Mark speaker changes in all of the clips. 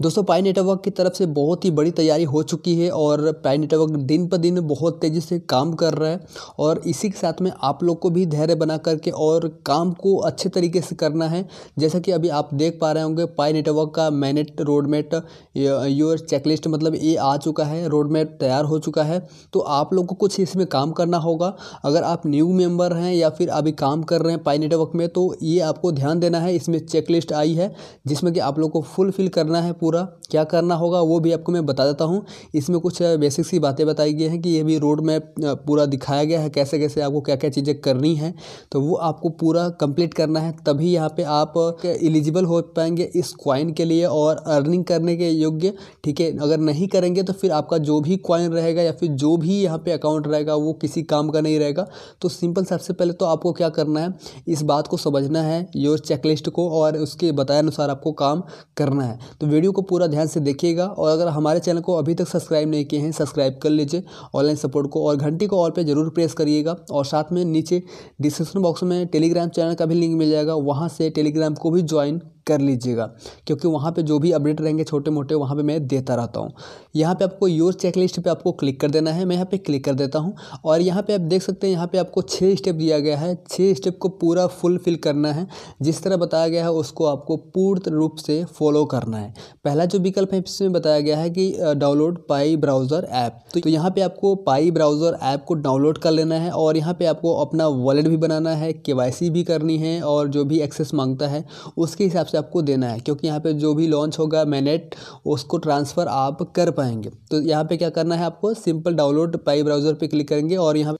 Speaker 1: दोस्तों पाई नेटवर्क की तरफ से बहुत ही बड़ी तैयारी हो चुकी है और पाई नेटवर्क दिन पर दिन बहुत तेज़ी से काम कर रहा है और इसी के साथ में आप लोग को भी धैर्य बना करके और काम को अच्छे तरीके से करना है जैसा कि अभी आप देख पा रहे होंगे पाई नेटवर्क का मैनेट रोडमेट योर चेकलिस्ट मतलब ये आ चुका है रोडमेट तैयार हो चुका है तो आप लोग को कुछ इसमें काम करना होगा अगर आप न्यू मेम्बर हैं या फिर अभी काम कर रहे हैं पाई नेटवर्क में तो ये आपको ध्यान देना है इसमें चेकलिस्ट आई है जिसमें कि आप लोग को फुलफिल करना है पूरा क्या करना होगा वो भी आपको मैं बता देता हूँ इसमें कुछ बेसिक सी बातें बताई गई हैं कि ये भी रोड मैप पूरा दिखाया गया है कैसे कैसे आपको क्या क्या चीज़ें करनी है तो वो आपको पूरा कंप्लीट करना है तभी यहाँ पे आप एलिजिबल हो पाएंगे इस क्वाइन के लिए और अर्निंग करने के योग्य ठीक है अगर नहीं करेंगे तो फिर आपका जो भी क्वाइन रहेगा या फिर जो भी यहाँ पे अकाउंट रहेगा वो किसी काम का नहीं रहेगा तो सिंपल सबसे पहले तो आपको क्या करना है इस बात को समझना है योर चेकलिस्ट को और उसके बताए अनुसार आपको काम करना है तो वीडियो वीडियो को पूरा ध्यान से देखिएगा और अगर हमारे चैनल को अभी तक सब्सक्राइब नहीं किए हैं सब्सक्राइब कर लीजिए ऑनलाइन सपोर्ट को और घंटी को और पे जरूर प्रेस करिएगा और साथ में नीचे डिस्क्रिप्शन बॉक्स में टेलीग्राम चैनल का भी लिंक मिल जाएगा वहाँ से टेलीग्राम को भी ज्वाइन कर लीजिएगा क्योंकि वहाँ पे जो भी अपडेट रहेंगे छोटे मोटे वहाँ पे मैं देता रहता हूँ यहाँ पे आपको यूज़ चेकलिस्ट पे आपको क्लिक कर देना है मैं यहाँ पे क्लिक कर देता हूँ और यहाँ पे आप देख सकते हैं यहाँ पे आपको छः स्टेप दिया गया है छः स्टेप को पूरा फुलफिल करना है जिस तरह बताया गया है उसको आपको पूर्ण रूप से फॉलो करना है पहला जो विकल्प है इसमें बताया गया है कि डाउनलोड पाई ब्राउज़र ऐप तो यहाँ पर आपको पाई ब्राउज़र ऐप को डाउनलोड कर लेना है और यहाँ पर आपको अपना वॉलेट भी बनाना है के भी करनी है और जो भी एक्सेस मांगता है उसके हिसाब से आपको देना है क्योंकि यहाँ पे जो भी लॉन्च होगा मैनेट उसको ट्रांसफ़र आप कर पाएंगे तो यहाँ पे क्या करना है आपको सिंपल डाउनलोड पाई ब्राउज़र पे क्लिक करेंगे और यहाँ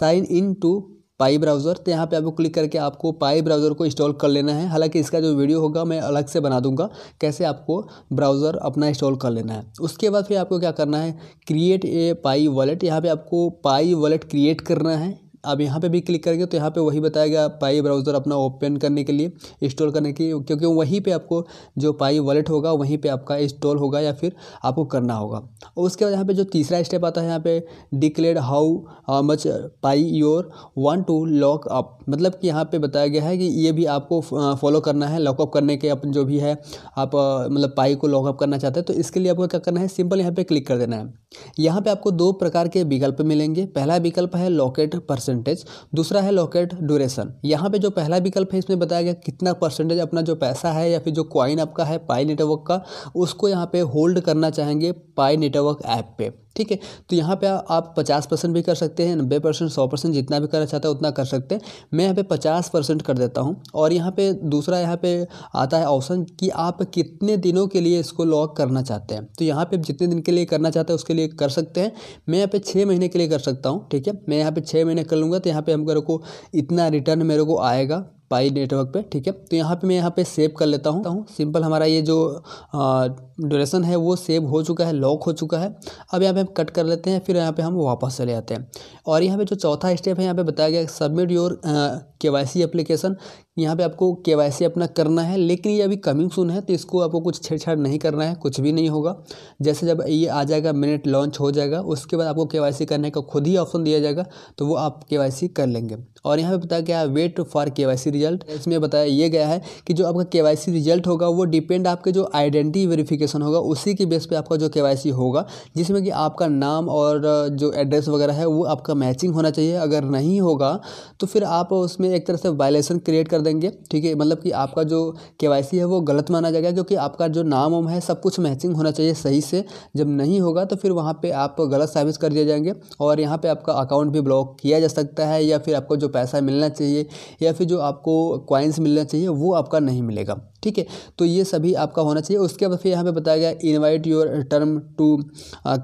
Speaker 1: sign in to Pi browser तो यहाँ पे आपको क्लिक करके आपको पाई ब्राउज़र को इंस्टॉल कर लेना है हालांकि इसका जो वीडियो होगा मैं अलग से बना दूंगा कैसे आपको ब्राउज़र अपना इंस्टॉल कर लेना है उसके बाद फिर आपको क्या करना है क्रिएट ए पाई वॉलेट यहाँ पे आपको पाई वॉलेट क्रिएट करना है आप यहाँ पे भी क्लिक करेंगे तो यहाँ पे वही बताएगा पाई ब्राउज़र अपना ओपन करने के लिए इंस्टॉल करने के लिए क्योंकि वहीं पे आपको जो पाई वॉलेट होगा वहीं पे आपका इंस्टॉल होगा या फिर आपको करना होगा और उसके बाद यहाँ पे जो तीसरा स्टेप आता है यहाँ पे declare how much Pi your want to lock up मतलब कि यहाँ पर बताया गया है कि ये भी आपको फॉलो uh, करना है लॉकअप करने के अपन जो भी है आप uh, मतलब पाई को लॉकअप करना चाहते हैं तो इसके लिए आपको क्या करना है सिंपल यहाँ पर क्लिक कर देना है यहाँ पर आपको दो प्रकार के विकल्प मिलेंगे पहला विकल्प है लॉकेट परसेंट परसेंटेज दूसरा है लॉकेट ड्यूरेशन यहाँ पे जो पहला विकल्प है इसमें बताया गया कितना परसेंटेज अपना जो पैसा है या फिर जो क्वाइन आपका है पाई नेटवर्क का उसको यहाँ पे होल्ड करना चाहेंगे पाई नेटवर्क ऐप पे ठीक है तो यहाँ पे आप पचास परसेंट भी कर सकते हैं नब्बे परसेंट सौ परसेंट जितना भी करना चाहते हैं उतना कर सकते हैं मैं यहाँ पे पचास परसेंट कर देता हूँ और यहाँ पे दूसरा यहाँ पे आता है ऑप्शन कि आप कितने दिनों के लिए इसको लॉक करना चाहते हैं तो यहाँ पे जितने दिन के लिए करना चाहते हैं उसके लिए कर सकते हैं मैं यहाँ पे छः महीने के लिए कर सकता हूँ ठीक है मैं यहाँ पर छः महीने कर लूँगा तो यहाँ पर हम मेरे को इतना रिटर्न मेरे को आएगा पाई नेटवर्क पे ठीक है तो यहाँ पे मैं यहाँ पे सेव कर लेता हूँ सिंपल हमारा ये जो ड्यूरेशन है वो सेव हो चुका है लॉक हो चुका है अब यहाँ पे हम कट कर लेते हैं फिर यहाँ पे हम वापस चले जाते हैं और यहाँ पे जो चौथा स्टेप है यहाँ पे बताया गया submit your K Y C application यहाँ पे आपको के वाई सी अपना करना है लेकिन ये अभी कमिंग सुन है तो इसको आपको कुछ छेड़छाड़ नहीं करना है कुछ भी नहीं होगा जैसे जब ये आ जाएगा मिनट लॉन्च हो जाएगा उसके बाद आपको के वाई सी करने का खुद ही ऑप्शन दिया जाएगा तो वो आप के वाई सी कर लेंगे और यहाँ पे बताया गया wait for K Y C result इसमें बताया ये गया है कि जो आपका के वाई सी रिजल्ट होगा वो डिपेंड आपके जो आइडेंटिटी वेरीफिकेशन वेरिफिकेशन होगा उसी के बेस पे आपका जो के होगा जिसमें कि आपका नाम और जो एड्रेस वगैरह है वो आपका मैचिंग होना चाहिए अगर नहीं होगा तो फिर आप उसमें एक तरह से वायलेशन क्रिएट कर देंगे ठीक है मतलब कि आपका जो के है वो गलत माना जाएगा क्योंकि आपका जो नाम वाम है सब कुछ मैचिंग होना चाहिए सही से जब नहीं होगा तो फिर वहाँ पर आप गलत साबित कर दिए जाएंगे और यहाँ पर आपका अकाउंट भी ब्लॉक किया जा सकता है या फिर आपको जो पैसा मिलना चाहिए या फिर जो आपको क्वाइंस मिलना चाहिए वो आपका नहीं मिलेगा ठीक है तो ये सभी आपका होना चाहिए उसके बाद फिर यहाँ पे बताया गया invite your team to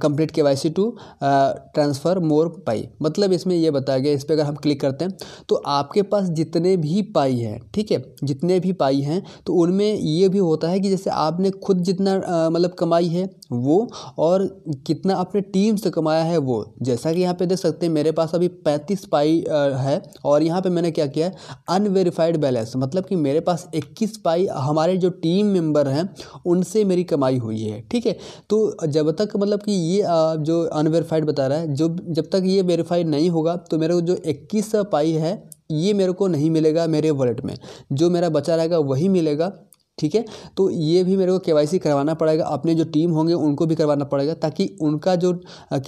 Speaker 1: complete K Y C to transfer more Pi मतलब इसमें यह बताया गया इस पर अगर हम क्लिक करते हैं तो आपके पास जितने भी पाई हैं ठीक है जितने भी पाई हैं तो उनमें ये भी होता है कि जैसे आपने खुद जितना मतलब कमाई है वो और कितना आपने टीम से कमाया है वो जैसा कि यहाँ पे देख सकते हैं मेरे पास अभी पैंतीस पाई है और यहाँ पे मैंने क्या किया है अनवेरीफाइड बैलेंस मतलब कि मेरे पास इक्कीस पाई हम हमारे जो टीम मेंबर हैं उनसे मेरी कमाई हुई है ठीक है तो जब तक मतलब कि ये जो अनवेरीफाइड बता रहा है जो जब तक ये वेरीफाइड नहीं होगा तो मेरे को जो इक्कीस पाई है ये मेरे को नहीं मिलेगा मेरे वॉलेट में जो मेरा बचा रहेगा वही मिलेगा ठीक है तो ये भी मेरे को के करवाना पड़ेगा अपने जो टीम होंगे उनको भी करवाना पड़ेगा ताकि उनका जो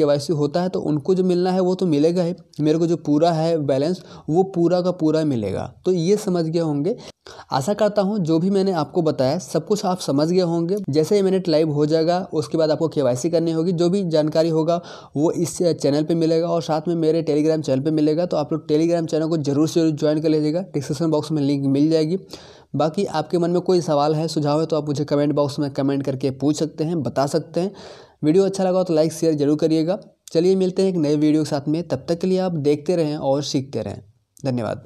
Speaker 1: के होता है तो उनको जो मिलना है वो तो मिलेगा ही मेरे को जो पूरा है बैलेंस वो पूरा का पूरा मिलेगा तो ये समझ गए होंगे आशा करता हूँ जो भी मैंने आपको बताया सब कुछ आप समझ गए होंगे जैसे ही मिनट लाइव हो जाएगा उसके बाद आपको के करनी होगी जो भी जानकारी होगा वो इस चैनल पे मिलेगा और साथ में मेरे टेलीग्राम चैनल पे मिलेगा तो आप लोग टेलीग्राम चैनल को जरूर से ज्वाइन कर लीजिएगा डिस्क्रिप्शन बॉक्स में लिंक मिल जाएगी बाकी आपके मन में कोई सवाल है सुझाव है तो आप मुझे कमेंट बॉक्स में कमेंट करके पूछ सकते हैं बता सकते हैं वीडियो अच्छा लगा तो लाइक शेयर जरूर करिएगा चलिए मिलते हैं एक नए वीडियो के साथ में तब तक के लिए आप देखते रहें और सीखते रहें धन्यवाद